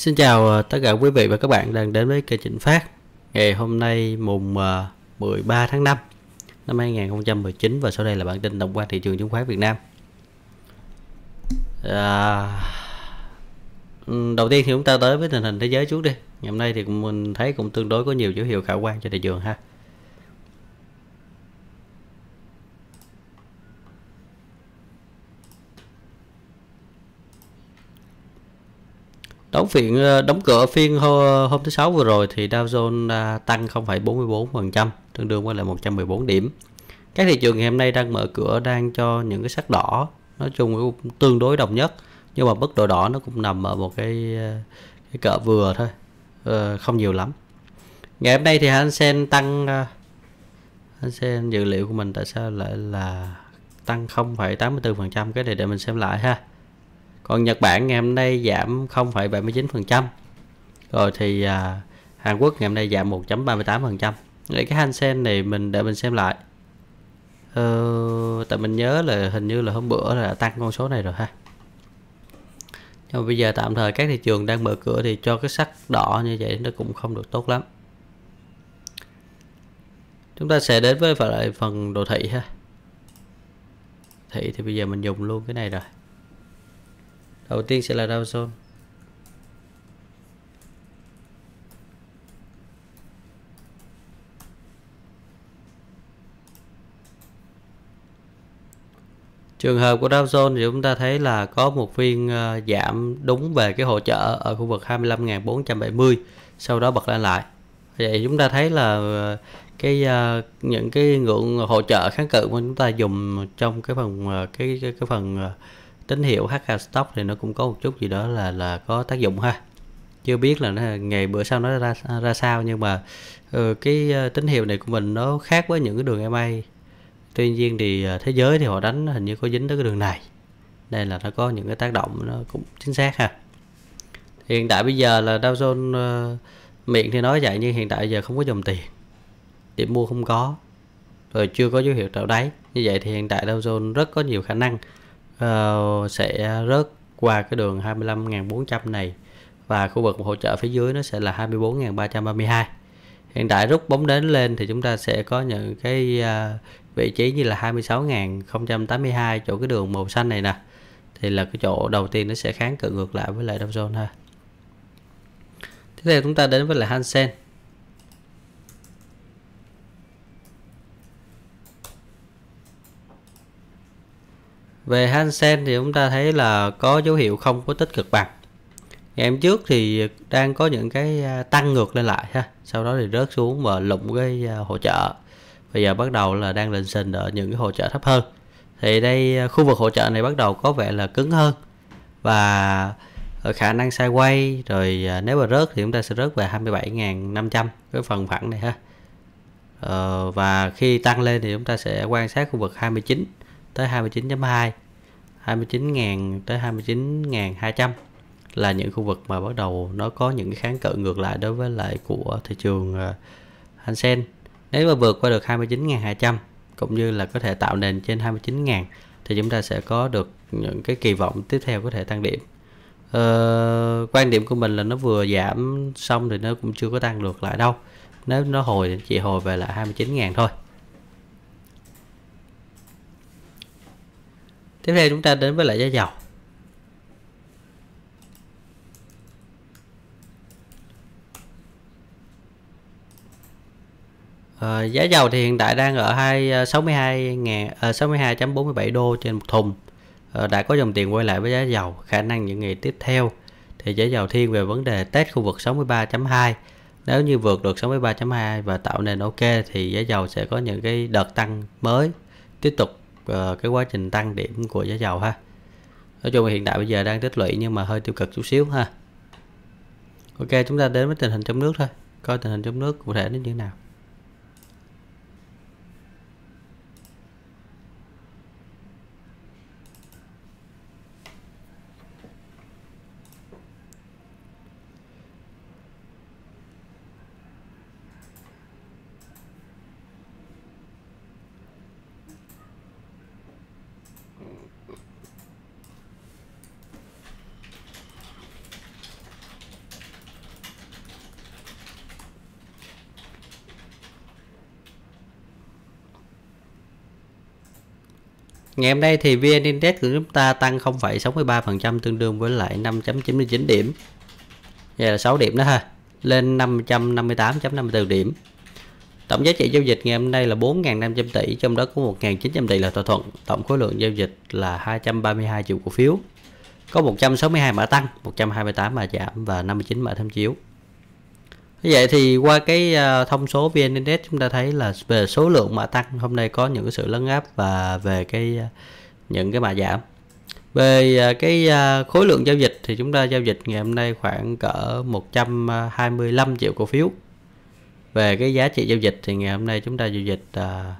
Xin chào ờ, tất cả quý vị và các bạn đang đến với kênh chính Phát Ngày hôm nay mùng 13 ờ, tháng 5 năm 2019 và sau đây là bản tin tổng quan thị trường chứng khoán Việt Nam à, Đầu tiên thì chúng ta tới với tình hình thế giới trước đi Ngày hôm nay thì mình thấy cũng tương đối có nhiều dấu hiệu khả quan cho thị trường ha Đóng phiên ờ, đóng cửa phiên hôm, hôm thứ sáu vừa rồi thì Dow Jones ờ, tăng 0,44%, tương đương với lại 114 điểm. Các thị trường ngày hôm nay đang mở cửa đang cho những cái sắc đỏ, nói chung cũng tương đối đồng nhất, nhưng mà mức độ đỏ nó cũng nằm ở một cái ờ, cái cỡ vừa thôi, không nhiều lắm. Ngày hôm nay thì Hang Sen tăng Hang Sen dữ liệu của mình tại sao lại là tăng 0,84% cái này để mình xem lại ha còn Nhật Bản ngày hôm nay giảm 0,79% rồi thì à, Hàn Quốc ngày hôm nay giảm 1.38% để cái Hansen này mình để mình xem lại ờ, tại mình nhớ là hình như là hôm bữa là tăng con số này rồi ha nhưng mà bây giờ tạm thời các thị trường đang mở cửa thì cho cái sắc đỏ như vậy nó cũng không được tốt lắm chúng ta sẽ đến với lại phần đồ thị ha thị thì bây giờ mình dùng luôn cái này rồi đầu tiên sẽ là Dow Jones Trường hợp của Dow Jones thì chúng ta thấy là có một phiên ờ, giảm đúng về cái hỗ trợ ở khu vực 25.470 sau đó bật lên lại. Vậy chúng ta thấy là ờ, cái ờ, những cái ngưỡng hỗ trợ kháng cự mà chúng ta dùng trong cái phần cái cái, cái phần tín hiệu HK Stock thì nó cũng có một chút gì đó là là có tác dụng ha chưa biết là nó, ngày bữa sau nó ra ra sao nhưng mà ừ, cái ờ, tín hiệu này của mình nó khác với những cái đường EMA tuy nhiên thì ờ, thế giới thì họ đánh hình như có dính tới cái đường này đây là nó có những cái tác động nó cũng chính xác ha hiện tại bây giờ là Dow Jones uh, miệng thì nói vậy nhưng hiện tại giờ không có dòng tiền điểm mua không có rồi chưa có dấu hiệu tạo đáy như vậy thì hiện tại Dow Jones rất có nhiều khả năng uh, sẽ rớt qua cái đường 25.400 này và khu vực hỗ trợ phía dưới nó sẽ là 24.332 hiện tại rút bóng đến lên thì chúng ta sẽ có những cái uh, vị trí như là 26.082 chỗ cái đường màu xanh này nè thì là cái chỗ đầu tiên nó sẽ kháng cự ngược lại với lại Dow Jones ha tiếp theo chúng ta đến với lại Hansen về Hansen thì chúng ta thấy là có dấu hiệu không có tích cực bằng ngày hôm trước thì đang có những cái à, tăng ngược lên lại ha sau đó thì rớt xuống và lụng cái à, hỗ trợ bây giờ bắt đầu là đang lên sình ở những cái hỗ trợ thấp hơn thì đây à, khu vực hỗ trợ này bắt đầu có vẻ là cứng hơn và khả năng sai quay rồi nếu mà rớt thì chúng ta sẽ rớt về 27.500 cái phần phẳng này ha ờ, và khi tăng lên thì chúng ta sẽ quan sát khu vực 29 tới 29.2 29.000 tới 29.200 là những khu vực mà bắt đầu nó có những kháng cự ngược lại đối với lại của thị trường ờ, Hang Seng. Nếu mà vượt qua được 29.200 cũng như là có thể tạo nền trên 29.000 thì chúng ta sẽ có được những cái kỳ vọng tiếp theo có thể tăng điểm. Ờ, quan điểm của mình là nó vừa giảm xong thì nó cũng chưa có tăng được lại đâu. Nếu nó hồi thì chỉ hồi về lại 29.000 thôi. tiếp theo chúng ta đến với lại giá dầu À, giá dầu thì hiện tại đang ở 2 62 ờ, ngàn à, ờ, 62.47 đô trên một thùng. À, đã có dòng tiền quay lại với giá dầu, khả năng những ngày tiếp theo thì giá dầu thiên về vấn đề test khu vực 63.2. Nếu như vượt được 63.2 và tạo nền ok thì giá dầu sẽ có những cái đợt tăng mới tiếp tục Ờ, cái quá trình tăng điểm của giá dầu ha nói chung hiện tại bây giờ đang tích lũy nhưng mà hơi tiêu cực chút xíu ha ok chúng ta đến với tình hình trong nước thôi coi tình hình trong nước cụ thể nó như thế nào Ngày hôm nay thì VN Index của chúng ta tăng 0,63% tương đương với lại 5.99 điểm. Vậy là 6 điểm đó ha. Lên 558.54 điểm. Tổng giá trị giao dịch ngày hôm nay là 4.500 tỷ, trong đó có 1.900 tỷ là thỏa thuận. Tổng khối lượng giao dịch là 232 triệu cổ phiếu. Có 162 mã tăng, 128 mã giảm và 59 mã tham chiếu vậy thì qua cái ờ, thông số vn index chúng ta thấy là về số lượng mã tăng hôm nay có những cái sự lấn áp và về cái ờ, những cái mã giảm về ờ, cái khối lượng giao dịch thì chúng ta giao dịch ngày hôm nay khoảng cỡ 125 triệu cổ phiếu về cái giá trị giao dịch thì ngày hôm nay chúng ta giao dịch à,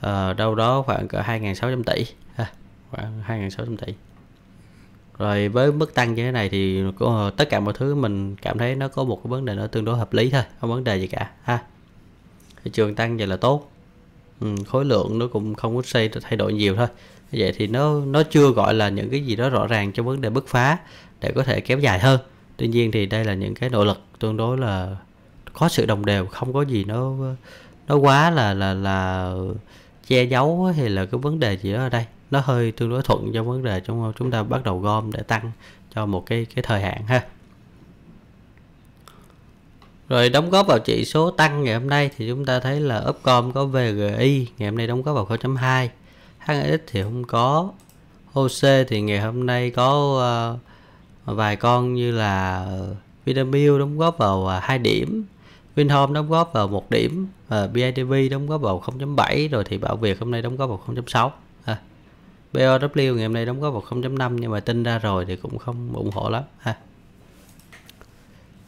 à, đâu đó khoảng cỡ 2.600 tỷ à, khoảng 2.600 tỷ rồi với mức tăng như thế này thì tất cả mọi thứ mình cảm thấy nó có một cái vấn đề nó tương đối hợp lý thôi không vấn đề gì cả ha thị trường tăng vậy là tốt ừ, khối lượng nó cũng không có xây thay đổi nhiều thôi vậy thì nó nó chưa gọi là những cái gì đó rõ ràng cho vấn đề bứt phá để có thể kéo dài hơn tuy nhiên thì đây là những cái nỗ lực tương đối là có sự đồng đều không có gì nó nó quá là là là che giấu hay là cái vấn đề gì đó ở đây nó hơi tương đối thuận cho vấn đề chúng chúng ta bắt đầu gom để tăng cho một cái cái thời hạn ha rồi đóng góp vào chỉ số tăng ngày hôm nay thì chúng ta thấy là Upcom có VGI ngày hôm nay đóng góp vào 0.2 HX thì không có OC thì ngày hôm nay có ờ, vài con như là Vinamilk đóng góp vào ờ, hai điểm Vinhome đóng góp vào một điểm uh, ờ, BIDV đóng góp vào 0.7 rồi thì Bảo Việt hôm nay đóng góp vào 0.6 BOW ngày hôm nay đóng góp vào 0.5 nhưng mà tin ra rồi thì cũng không ủng hộ lắm ha.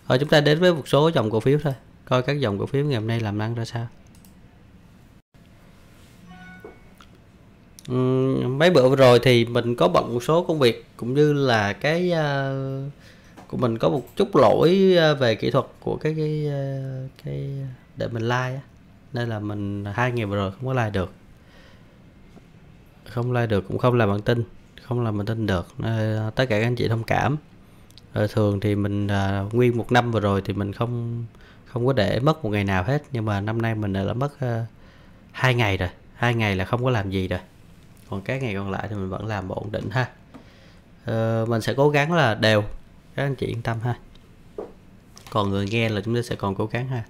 Rồi chúng ta đến với một số dòng cổ phiếu thôi. Coi các dòng cổ phiếu ngày hôm nay làm ăn ra sao. Uhm, mấy bữa vừa rồi thì mình có bận một số công việc cũng như là cái uh, của mình có một chút lỗi ờ, về kỹ thuật của cái cái ờ, cái để mình like nên là mình hai ngày vừa rồi không có like được không like được cũng không làm bản tin không làm bản tin được à, tất cả các anh chị thông cảm rồi thường thì mình à, nguyên một năm vừa rồi thì mình không không có để mất một ngày nào hết nhưng mà năm nay mình đã mất à, hai ngày rồi hai ngày là không có làm gì rồi còn các ngày còn lại thì mình vẫn làm ổn định ha à, mình sẽ cố gắng là đều các anh chị yên tâm ha còn người nghe là chúng ta sẽ còn cố gắng ha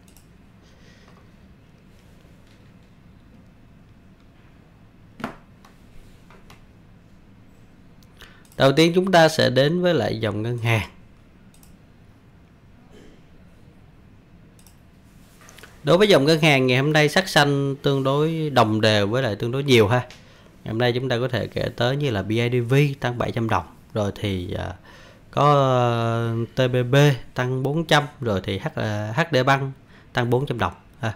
đầu tiên chúng ta sẽ đến với lại dòng ngân hàng đối với dòng ngân hàng ngày hôm nay sắc xanh tương đối đồng đều với lại tương đối nhiều ha ngày hôm nay chúng ta có thể kể tới như là BIDV tăng 700 đồng rồi thì à, có ờ, TBB tăng 400 rồi thì HD à, băng tăng 400 đồng ha.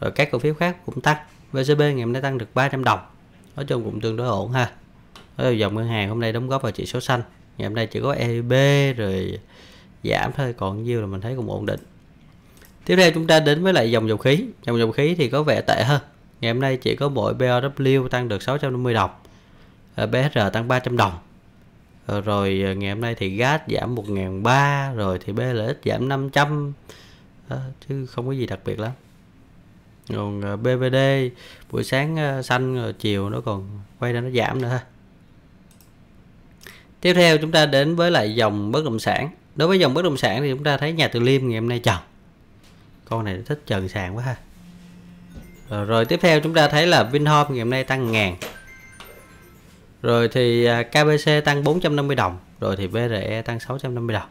rồi các cổ phiếu khác cũng tăng VCB ngày hôm nay tăng được 300 đồng nói chung cũng tương đối ổn ha dòng ngân hàng hôm nay đóng góp vào chỉ số xanh ngày hôm nay chỉ có EIB rồi giảm thôi còn nhiêu là mình thấy cũng ổn định tiếp theo chúng ta đến với lại dòng dầu khí dòng dầu khí thì có vẻ tệ hơn ngày hôm nay chỉ có mỗi BOW tăng được 650 đồng ờ, BSR tăng 300 đồng ờ, rồi ờ, ngày hôm nay thì gas giảm 1.300 rồi thì BLX giảm 500 à, chứ không có gì đặc biệt lắm còn BVD buổi sáng xanh rồi chiều nó còn quay ra nó giảm nữa ha tiếp theo chúng ta đến với lại dòng bất động sản đối với dòng bất động sản thì chúng ta thấy nhà từ liêm ngày hôm nay trần con này thích trần sàn quá ha rồi, rồi tiếp theo chúng ta thấy là Vinhome ngày hôm nay tăng ngàn rồi thì à, KBC tăng 450 đồng rồi thì VRE tăng 650 đồng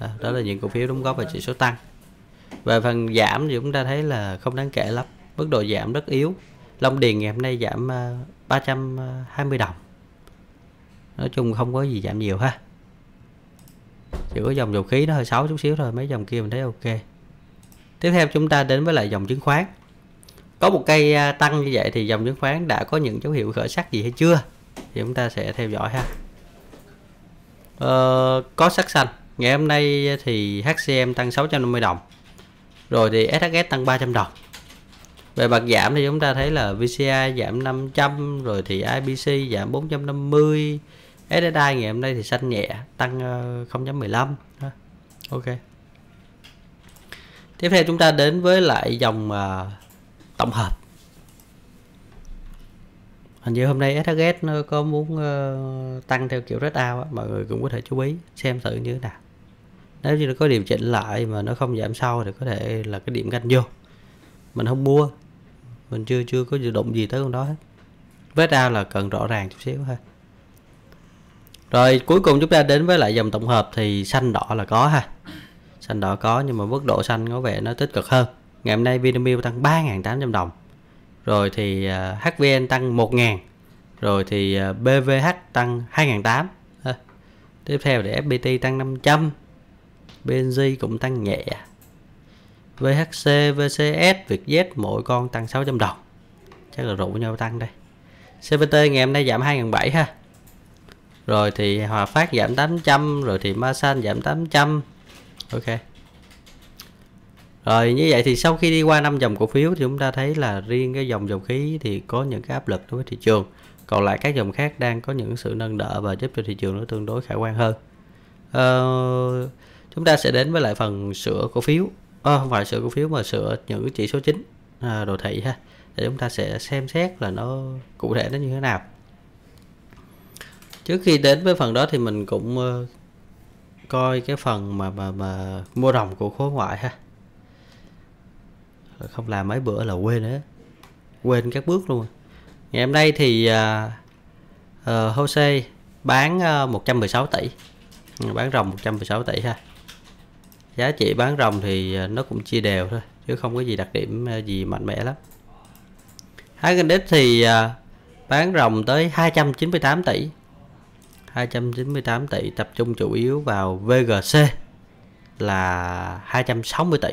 đó, đó là những cổ phiếu đóng góp vào chỉ số tăng về phần giảm thì chúng ta thấy là không đáng kể lắm mức độ giảm rất yếu Long Điền ngày hôm nay giảm 320 à, đồng nói chung không có gì giảm nhiều ha chỉ có dòng dầu khí nó hơi xấu chút xíu thôi mấy dòng kia mình thấy ok tiếp theo chúng ta đến với lại dòng chứng khoán có một cây à, tăng như vậy thì dòng chứng khoán đã có những dấu hiệu khởi sắc gì hay chưa thì chúng ta sẽ theo dõi ha ờ, có sắc xanh ngày hôm nay thì HCM tăng 650 đồng rồi thì SHS tăng 300 đồng về mặt giảm thì chúng ta thấy là VCI giảm 500 rồi thì IBC giảm 450 SSI ngày hôm nay thì xanh nhẹ tăng 0.15 ờ, ok tiếp theo chúng ta đến với lại dòng ờ, tổng hợp hình như hôm nay SHS nó có muốn ờ, tăng theo kiểu rất ao mọi người cũng có thể chú ý xem thử như thế nào nếu như nó có điều chỉnh lại mà nó không giảm sâu thì có thể là cái điểm canh vô mình không mua mình chưa chưa có dự động gì tới con đó hết với ao là cần rõ ràng chút xíu thôi rồi cuối cùng chúng ta đến với lại dòng tổng hợp thì xanh đỏ là có ha xanh đỏ có nhưng mà mức độ xanh có vẻ nó tích cực hơn ngày hôm nay Vinamilk tăng 3.800 đồng rồi thì à, HVN tăng 1.000 rồi thì à, BVH tăng 2.800 tiếp theo để FPT tăng 500 BNG cũng tăng nhẹ VHC, VCS, Vietjet mỗi con tăng 600 đồng chắc là rủ nhau tăng đây CVT ngày hôm nay giảm 2.700 ha rồi thì Hòa Phát giảm 800 rồi thì Ma San giảm 800 ok rồi như vậy thì sau khi đi qua năm dòng cổ phiếu thì chúng ta thấy là riêng cái dòng dầu khí thì có những cái áp lực đối với thị trường còn lại các dòng khác đang có những sự nâng đỡ và giúp cho thị trường nó tương đối khả quan hơn ờ, chúng ta sẽ đến với lại phần sửa cổ phiếu à, không phải sửa cổ phiếu mà sửa những chỉ số chính à, đồ thị ha để chúng ta sẽ xem xét là nó cụ thể nó như thế nào trước khi đến với phần đó thì mình cũng uh, coi cái phần mà mà mà mua rồng của khối ngoại ha không làm mấy bữa là quên đấy quên các bước luôn ngày hôm nay thì uh, uh, Jose bán ờ, uh, 116 tỷ bán rồng 116 tỷ ha giá trị bán rồng thì nó cũng chia đều thôi chứ không có gì đặc điểm gì mạnh mẽ lắm Hagendex thì à, bán rồng tới 298 tỷ 298 tỷ tập trung chủ yếu vào VGC là 260 tỷ.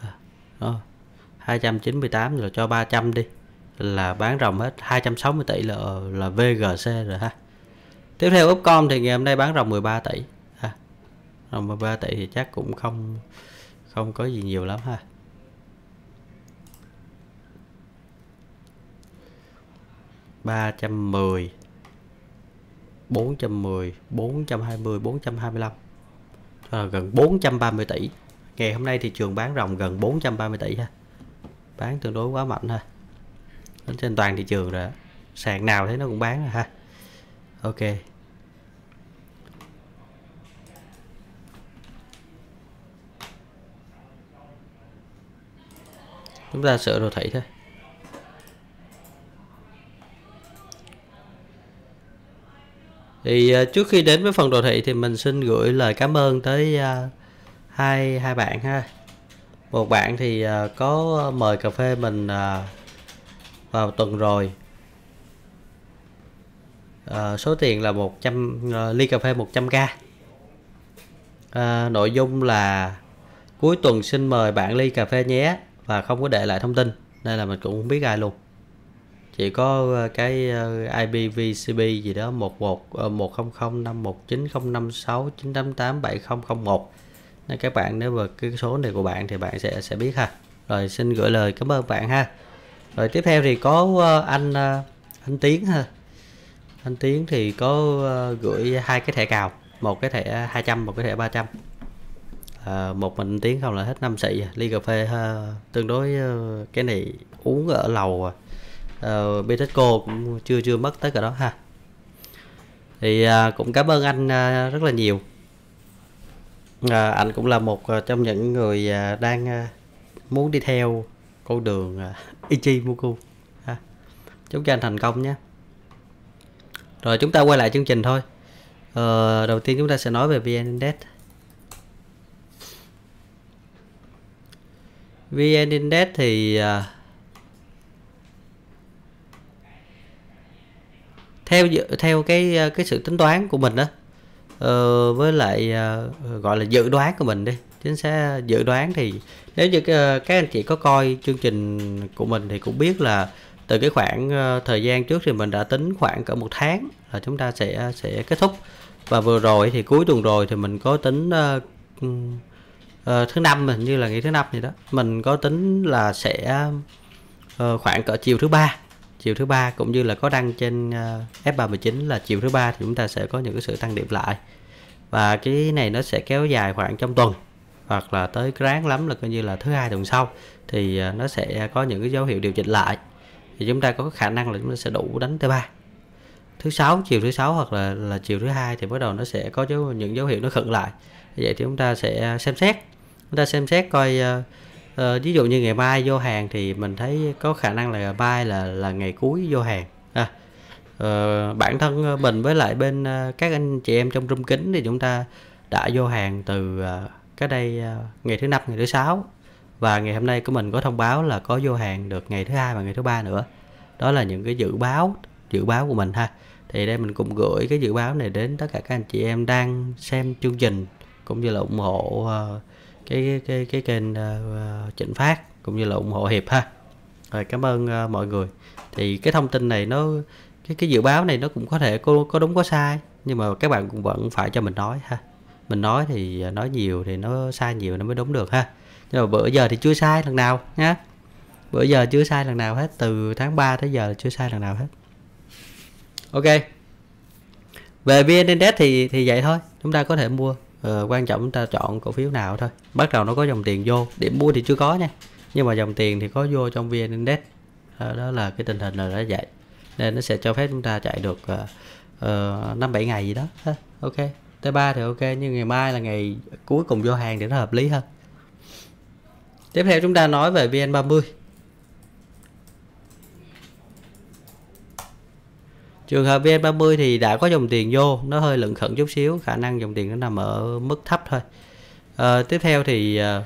À, ờ, 298 ờ, rồi cho 300 đi là bán ròng hết 260 tỷ là ờ, là VGC rồi ha. Tiếp theo Upcom thì ngày hôm nay bán ròng 13 tỷ ha. Ròng 13 tỷ thì chắc cũng không không có gì nhiều lắm ha. ba trăm mười 410, 420, 425 à, gần 430 tỷ ngày hôm nay thị trường bán ròng gần 430 tỷ ha bán tương đối quá mạnh ha Đến trên toàn thị trường rồi sàn nào thấy nó cũng bán rồi ha ok chúng ta sợ đồ thị thôi thì à, trước khi đến với phần đồ thị thì mình xin gửi lời cảm ơn tới à, hai hai bạn ha một bạn thì à, có mời cà phê mình vào tuần rồi à, số tiền là 100 uh, ly cà phê 100k à, nội dung là cuối tuần xin mời bạn ly cà phê nhé và không có để lại thông tin nên là mình cũng không biết ai luôn chỉ có ờ, cái ờ, IPVCB gì đó 11 100 519056988 nên các bạn nếu mà cái số này của bạn thì bạn sẽ sẽ biết ha rồi xin gửi lời cảm ơn bạn ha rồi tiếp theo thì có ờ, anh anh Tiến ha anh Tiến thì có gửi hai cái thẻ cào một cái thẻ 200 một cái thẻ 300 à, một mình Tiến không là hết năm xị à. ly cà phê ha. tương đối cái này uống ở lầu à uh, ờ, Bitexco cũng chưa chưa mất tới cả đó ha thì uh, cũng cảm ơn anh uh, rất là nhiều uh, anh cũng là một uh, trong những người uh, đang uh, muốn đi theo con đường uh, Ichimoku ha. chúc cho anh thành công nhé rồi chúng ta quay lại chương trình thôi Ờ, đầu tiên chúng ta sẽ nói về VN Index. VN Index thì uh, theo theo cái ờ, cái sự tính toán của mình đó ờ, với lại ờ, gọi là dự đoán của mình đi chính xác dự đoán thì nếu như các anh chị có coi chương trình của mình thì cũng biết là từ cái khoảng thời gian trước thì mình đã tính khoảng cỡ một tháng là chúng ta sẽ sẽ kết thúc và vừa rồi thì cuối tuần rồi thì mình có tính uh, uh, thứ năm mình như là ngày thứ năm gì đó mình có tính là sẽ uh, khoảng cỡ chiều thứ ba chiều thứ ba cũng như là có đăng trên ờ, F39 là chiều thứ ba thì chúng ta sẽ có những cái sự tăng điểm lại và cái này nó sẽ kéo dài khoảng trong tuần hoặc là tới ráng lắm là coi như là thứ hai tuần sau thì ờ, nó sẽ có những cái dấu hiệu điều chỉnh lại thì chúng ta có khả năng là chúng ta sẽ đủ đánh thứ ba thứ sáu chiều thứ sáu hoặc là là chiều thứ hai thì bắt đầu nó sẽ có dấu, những dấu hiệu nó khựng lại vậy thì chúng ta sẽ xem xét chúng ta xem xét coi ờ, uh, ví dụ như ngày mai vô hàng thì mình thấy có khả năng là ngày mai là là ngày cuối vô hàng à, uh, bản thân ờ, mình với lại bên các anh chị em trong trung kính thì chúng ta đã vô hàng từ cái đây ngày thứ năm ngày thứ sáu và ngày hôm nay của mình có thông báo là có vô hàng được ngày thứ hai và ngày thứ ba nữa đó là những cái dự báo dự báo của mình ha thì đây mình cũng gửi cái dự báo này đến tất cả các anh chị em đang xem chương trình cũng như là ủng hộ uh, cái cái cái kênh uh, ờ, ờ, Trịnh Phát cũng như là ủng hộ Hiệp ha. Rồi cảm ơn uh, mọi người. Thì cái thông tin này nó cái cái dự báo này nó cũng có thể có có đúng có sai nhưng mà các bạn cũng vẫn phải cho mình nói ha. Mình nói thì nói nhiều thì nó sai nhiều nó mới đúng được ha. Nhưng mà bữa giờ thì chưa sai lần nào nhá. Bữa giờ chưa sai lần nào hết từ tháng 3 tới giờ chưa sai lần nào hết. Ok. Về VN Index thì thì vậy thôi, chúng ta có thể mua ờ, quan trọng chúng ta chọn cổ phiếu nào thôi bắt đầu nó có dòng tiền vô điểm mua thì chưa có nha nhưng mà dòng tiền thì có vô trong vn index à, đó là cái tình hình là đã vậy nên nó sẽ cho phép chúng ta chạy được ờ, ờ, năm uh, bảy ngày gì đó ha. ok t 3 thì ok nhưng ngày mai là ngày cuối cùng vô hàng để nó hợp lý hơn tiếp theo chúng ta nói về vn 30 trường hợp vn30 thì đã có dòng tiền vô nó hơi lận khẩn chút xíu khả năng dòng tiền nó nằm ở mức thấp thôi à, tiếp theo thì à,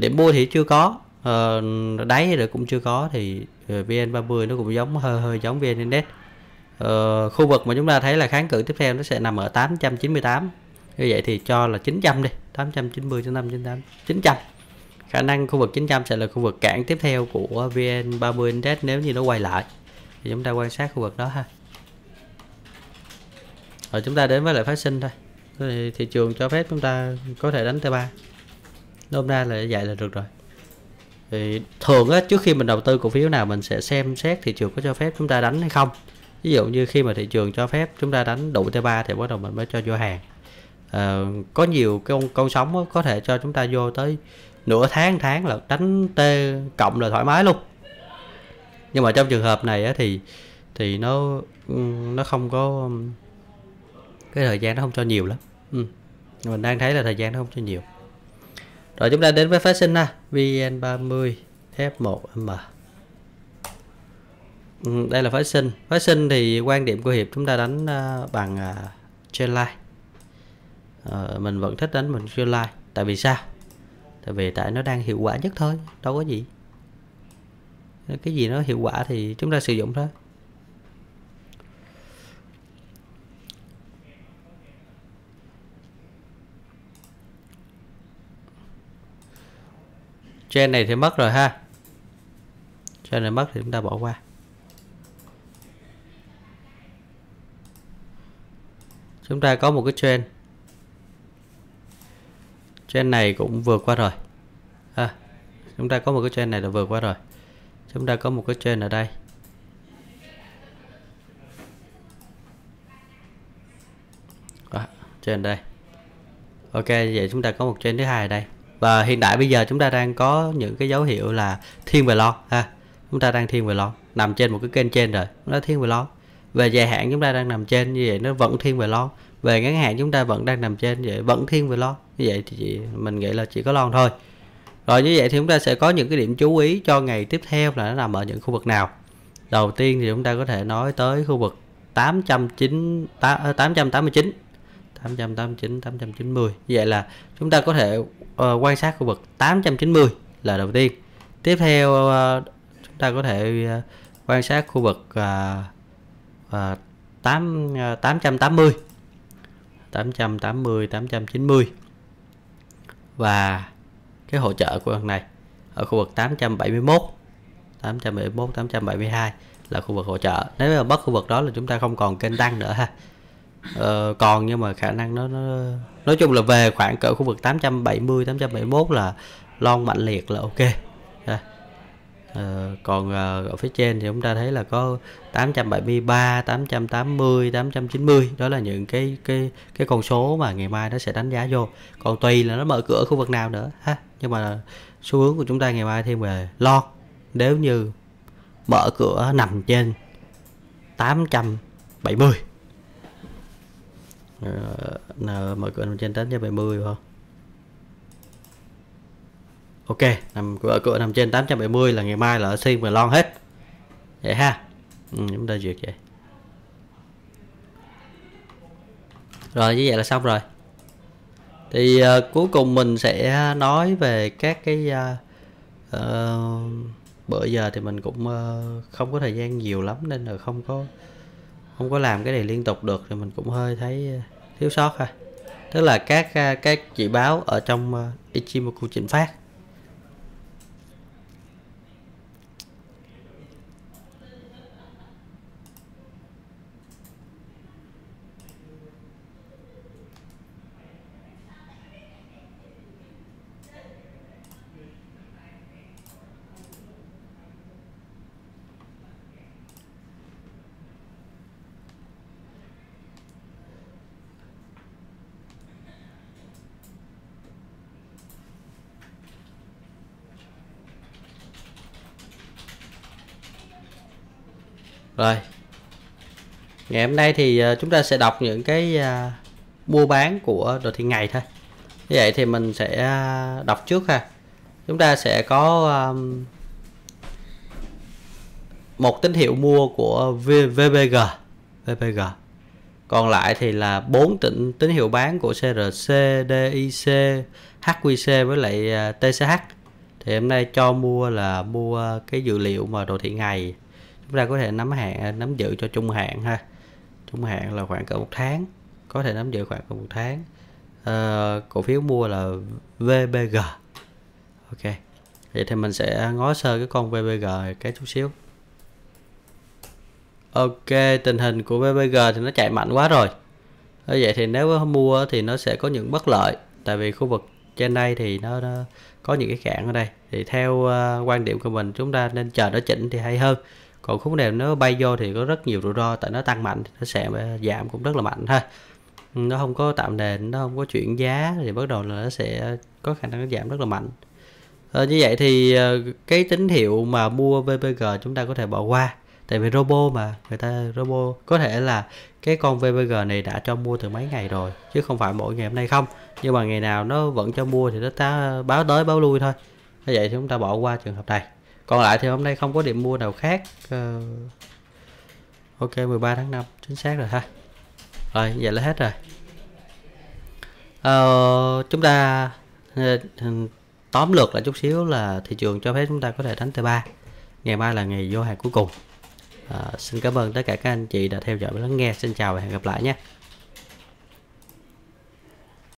điểm mua thì chưa có à, đáy rồi cũng chưa có thì vn30 nó cũng giống hơi hơi giống vn index à, khu vực mà chúng ta thấy là kháng cự tiếp theo nó sẽ nằm ở 898 như vậy thì cho là 900 đi 890 cho 598 900 khả năng khu vực 900 sẽ là khu vực cản tiếp theo của VN30 Index nếu như nó quay lại thì chúng ta quan sát khu vực đó ha rồi chúng ta đến với lại phát sinh thôi thì thị trường cho phép chúng ta có thể đánh T3 nôm ra là vậy là được rồi thì thường á trước khi mình đầu tư cổ phiếu nào mình sẽ xem xét thị trường có cho phép chúng ta đánh hay không ví dụ như khi mà thị trường cho phép chúng ta đánh đủ T3 thì bắt đầu mình mới cho vô hàng à, có nhiều cái con, con sóng đó, có thể cho chúng ta vô tới nửa tháng tháng là đánh T cộng là thoải mái luôn nhưng mà trong trường hợp này á, thì thì nó nó không có cái thời gian nó không cho nhiều lắm ừ. mình đang thấy là thời gian nó không cho nhiều rồi chúng ta đến với phát sinh ha vn30 f1m ừ, đây là phát sinh phát sinh thì quan điểm của hiệp chúng ta đánh uh, bằng uh, à, trên line uh, mình vẫn thích đánh mình trên line tại vì sao tại vì tại nó đang hiệu quả nhất thôi đâu có gì cái gì nó hiệu quả thì chúng ta sử dụng thôi Gen này thì mất rồi ha Gen này mất thì chúng ta bỏ qua Chúng ta có một cái trend Trend này cũng vượt qua rồi à, Chúng ta có một cái trend này là vượt qua rồi Chúng ta có một cái trend ở đây Trên đây Ok vậy chúng ta có một trên thứ hai ở đây và hiện tại bây giờ chúng ta đang có những cái dấu hiệu là thiên về lo ha chúng ta đang thiên về lo nằm trên một cái kênh trên rồi nó thiên về lo về dài hạn chúng ta đang nằm trên như vậy nó vẫn thiên về lo về ngắn hạn chúng ta vẫn đang nằm trên như vậy vẫn thiên về lo như vậy thì mình nghĩ là chỉ có lo thôi rồi như vậy thì chúng ta sẽ có những cái điểm chú ý cho ngày tiếp theo là nó nằm ở những khu vực nào đầu tiên thì chúng ta có thể nói tới khu vực 809 889 889 890 vậy là chúng ta có thể uh, quan sát khu vực 890 là đầu tiên tiếp theo uh, chúng ta có thể uh, quan sát khu vực uh, uh, 8 uh, 880 880 890 và cái hỗ trợ của lần này ở khu vực 871 871 872 là khu vực hỗ trợ nếu mà bất khu vực đó là chúng ta không còn kênh tăng nữa ha uh, còn nhưng mà khả năng nó, nó nói chung là về khoảng cỡ khu vực 870 871 là lon mạnh liệt là ok yeah. uh, ờ, còn ờ, ở phía trên thì chúng ta thấy là có 873 880 890 đó là những cái cái cái con số mà ngày mai nó sẽ đánh giá vô còn tùy là nó mở cửa khu vực nào nữa ha nhưng mà xu hướng của chúng ta ngày mai thêm về lon nếu như mở cửa nằm trên 870 Ờ, nào mở cửa nằm trên tám trăm bảy mươi không ok nằm cửa cửa nằm trên 870 là ngày mai là ở sim và lon hết vậy ha ừ, chúng ta duyệt vậy rồi như vậy là xong rồi thì uh, cuối cùng mình sẽ nói về các cái uh, uh, bữa giờ thì mình cũng uh, không có thời gian nhiều lắm nên là không có không có làm cái này liên tục được thì mình cũng hơi thấy uh, thiếu sót ha tức là các à, cái chỉ báo ở trong à, Ichimoku trình phát Rồi. Ngày hôm nay thì ờ, chúng ta sẽ đọc những cái ờ, mua bán của đồ thị ngày thôi. Như vậy thì mình sẽ ờ, đọc trước ha. Chúng ta sẽ có một tín hiệu mua của VPG. VPG. Còn lại thì là bốn tín tín hiệu bán của CRC, DIC, HQC với lại TCH. Thì hôm nay cho mua là mua cái dữ liệu mà đồ thị ngày chúng ta có thể nắm hạn nắm giữ cho trung hạn ha trung hạn là khoảng cỡ một tháng có thể nắm giữ khoảng cỡ một tháng à, cổ phiếu mua là VBG ok vậy thì mình sẽ ngó sơ cái con VBG cái chút xíu ok tình hình của VBG thì nó chạy mạnh quá rồi ờ, vậy thì nếu mua thì nó sẽ có những bất lợi tại vì khu vực trên đây thì nó, nó có những cái cản ở đây thì theo uh, quan điểm của mình chúng ta nên chờ nó chỉnh thì hay hơn còn khúc này nó bay vô thì có rất nhiều rủi ro tại nó tăng mạnh nó sẽ giảm cũng rất là mạnh ha nó không có tạm nền nó không có chuyển giá thì bắt đầu là nó sẽ có khả năng nó giảm rất là mạnh à, như vậy thì ờ, cái tín hiệu mà mua VPG chúng ta có thể bỏ qua tại vì robo mà người ta robo có thể là cái con VPG này đã cho mua từ mấy ngày rồi chứ không phải mỗi ngày hôm nay không nhưng mà ngày nào nó vẫn cho mua thì nó ta báo tới báo lui thôi như vậy thì chúng ta bỏ qua trường hợp này còn lại thì hôm nay không có điểm mua nào khác uh, ok 13 tháng 5 chính xác rồi ha rồi vậy là hết rồi uh, chúng ta uh, tóm lược lại chút xíu là thị trường cho phép chúng ta có thể đánh T3 ngày mai là ngày vô hàng cuối cùng uh, xin cảm ơn tất cả các anh chị đã theo dõi và lắng nghe xin chào và hẹn gặp lại nhé